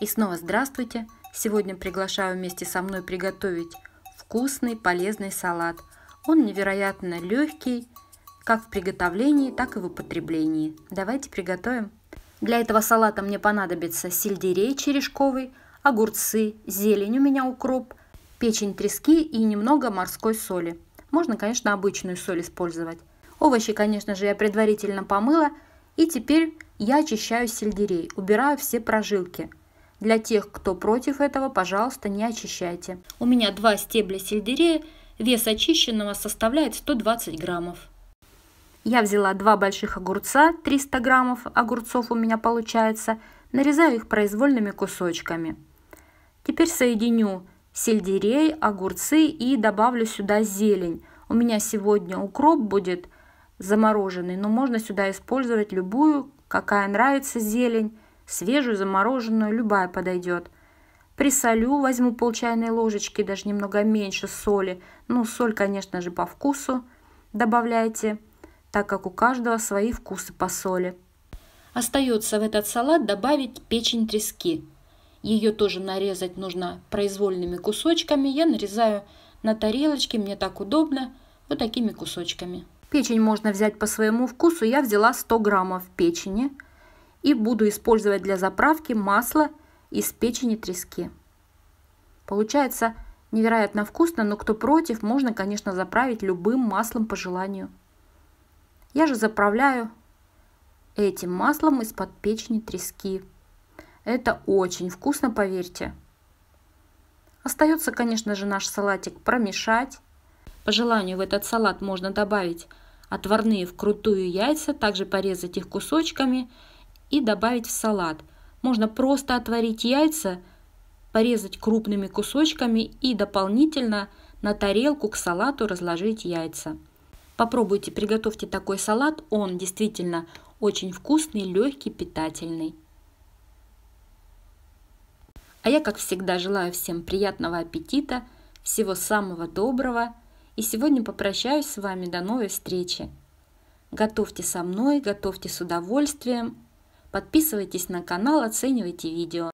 И снова здравствуйте! Сегодня приглашаю вместе со мной приготовить вкусный полезный салат. Он невероятно легкий, как в приготовлении, так и в употреблении. Давайте приготовим. Для этого салата мне понадобится сельдерей черешковый, огурцы, зелень у меня укроп, печень трески и немного морской соли. Можно, конечно, обычную соль использовать. Овощи, конечно же, я предварительно помыла. И теперь я очищаю сельдерей, убираю все прожилки – для тех, кто против этого, пожалуйста, не очищайте. У меня два стебля сельдерея, вес очищенного составляет 120 граммов. Я взяла два больших огурца, 300 граммов огурцов у меня получается, нарезаю их произвольными кусочками. Теперь соединю сельдерей, огурцы и добавлю сюда зелень. У меня сегодня укроп будет замороженный, но можно сюда использовать любую, какая нравится зелень свежую, замороженную, любая подойдет. Присолю, возьму пол чайной ложечки, даже немного меньше соли. Ну, соль, конечно же, по вкусу добавляйте, так как у каждого свои вкусы по соли. Остается в этот салат добавить печень трески. Ее тоже нарезать нужно произвольными кусочками. Я нарезаю на тарелочке, мне так удобно, вот такими кусочками. Печень можно взять по своему вкусу. Я взяла 100 граммов печени – и буду использовать для заправки масло из печени трески. Получается невероятно вкусно, но кто против, можно, конечно, заправить любым маслом по желанию. Я же заправляю этим маслом из-под печени трески. Это очень вкусно, поверьте. Остается, конечно же, наш салатик промешать. По желанию в этот салат можно добавить отварные вкрутую яйца, также порезать их кусочками – и добавить в салат. Можно просто отварить яйца, порезать крупными кусочками и дополнительно на тарелку к салату разложить яйца. Попробуйте, приготовьте такой салат, он действительно очень вкусный, легкий, питательный. А я, как всегда, желаю всем приятного аппетита, всего самого доброго. И сегодня попрощаюсь с вами до новой встречи. Готовьте со мной, готовьте с удовольствием. Подписывайтесь на канал, оценивайте видео.